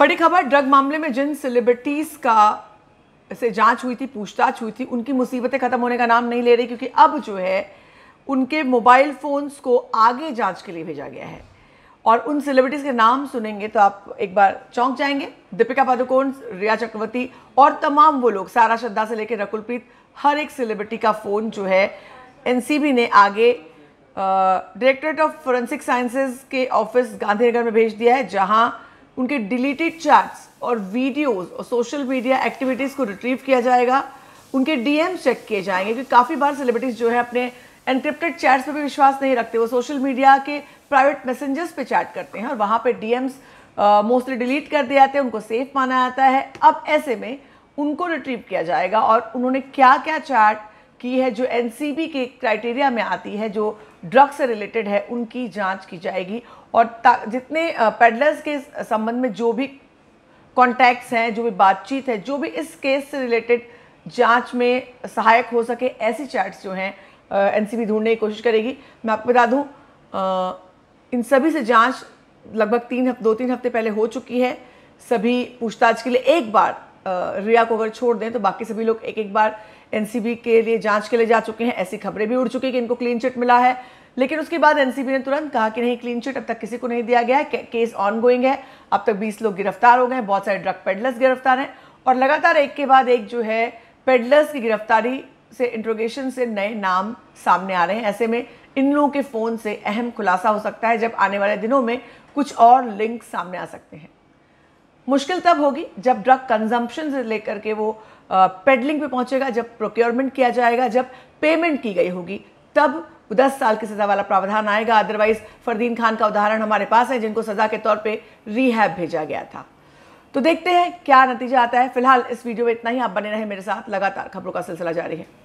बड़ी खबर ड्रग मामले में जिन सेलिब्रिटीज का से जांच हुई थी पूछताछ हुई थी उनकी मुसीबतें खत्म होने का नाम नहीं ले रही क्योंकि अब जो है उनके मोबाइल फोन्स को आगे जांच के लिए भेजा गया है और उन सेलिब्रिटीज के नाम सुनेंगे तो आप एक बार चौंक जाएंगे दीपिका पादुकोण रिया चक्रवर्ती और तमाम वो लोग सारा श्रद्धा से लेकर रकुलप्रीत हर एक सेलिब्रिटी का फ़ोन जो है एनसीबी ने आगे डायरेक्टरेट ऑफ फोरेंसिक साइंसेज के ऑफिस गांधीनगर में भेज दिया है जहां उनके डिलीटेड चैट्स और वीडियोस और सोशल मीडिया एक्टिविटीज़ को रिट्रीव किया जाएगा उनके डीएम चेक किए जाएंगे क्योंकि काफ़ी बार सेलिब्रिटीज़ जो है अपने एनक्रिप्टेड चैट्स पर भी विश्वास नहीं रखते वो सोशल मीडिया के प्राइवेट मैसेंजर्स पे चैट करते हैं और वहाँ पे डीएम्स मोस्टली डिलीट कर दिए जाते हैं उनको सेफ माना जाता है अब ऐसे में उनको रिट्रीव किया जाएगा और उन्होंने क्या क्या चैट की है जो एनसीबी के क्राइटेरिया में आती है जो ड्रग्स से रिलेटेड है उनकी जांच की जाएगी और जितने पेडलर्स के संबंध में जो भी कॉन्टैक्ट्स हैं जो भी बातचीत है जो भी इस केस से रिलेटेड जांच में सहायक हो सके ऐसी चैट्स जो हैं एनसीबी ढूंढने की कोशिश करेगी मैं आपको बता दूं इन सभी से जांच लगभग तीन दो तीन हफ्ते पहले हो चुकी है सभी पूछताछ के लिए एक बार रिया को अगर छोड़ दें तो बाकी सभी लोग एक एक बार एनसीबी के लिए जांच के लिए जा चुके हैं ऐसी खबरें भी उड़ चुकी कि इनको क्लीन चिट मिला है लेकिन उसके बाद एनसीबी ने तुरंत कहा कि नहीं क्लीन चिट अब तक किसी को नहीं दिया गया है के, केस ऑनगोइंग है अब तक 20 लोग गिरफ्तार हो गए हैं बहुत सारे ड्रग पेडलर्स गिरफ्तार हैं और लगातार एक के बाद एक जो है पेडलर्स की गिरफ्तारी से इंट्रोगेशन से नए नाम सामने आ रहे हैं ऐसे में इन लोगों के फ़ोन से अहम खुलासा हो सकता है जब आने वाले दिनों में कुछ और लिंक सामने आ सकते हैं मुश्किल तब होगी जब ड्रग कंजम्पशन से लेकर के वो पेडलिंग पे पहुंचेगा जब प्रोक्योरमेंट किया जाएगा जब पेमेंट की गई होगी तब दस साल की सज़ा वाला प्रावधान आएगा अदरवाइज फरदीन खान का उदाहरण हमारे पास है जिनको सज़ा के तौर पे रिहैब भेजा गया था तो देखते हैं क्या नतीजा आता है फिलहाल इस वीडियो में इतना ही आप बने रहे मेरे साथ लगातार खबरों का सिलसिला जारी है